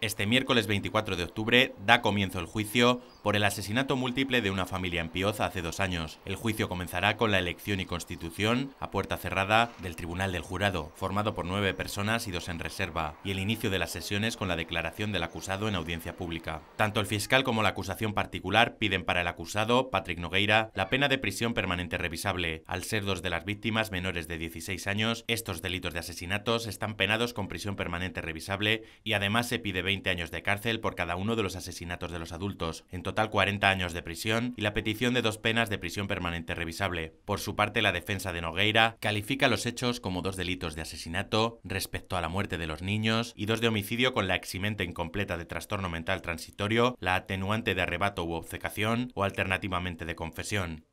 Este miércoles 24 de octubre da comienzo el juicio por el asesinato múltiple de una familia en Pioza hace dos años. El juicio comenzará con la elección y constitución a puerta cerrada del Tribunal del Jurado, formado por nueve personas y dos en reserva, y el inicio de las sesiones con la declaración del acusado en audiencia pública. Tanto el fiscal como la acusación particular piden para el acusado, Patrick Nogueira, la pena de prisión permanente revisable. Al ser dos de las víctimas menores de 16 años, estos delitos de asesinatos están penados con prisión permanente revisable y además se pide 20 años de cárcel por cada uno de los asesinatos de los adultos. En total 40 años de prisión y la petición de dos penas de prisión permanente revisable. Por su parte, la defensa de Nogueira califica los hechos como dos delitos de asesinato respecto a la muerte de los niños y dos de homicidio con la eximente incompleta de trastorno mental transitorio, la atenuante de arrebato u obcecación o alternativamente de confesión.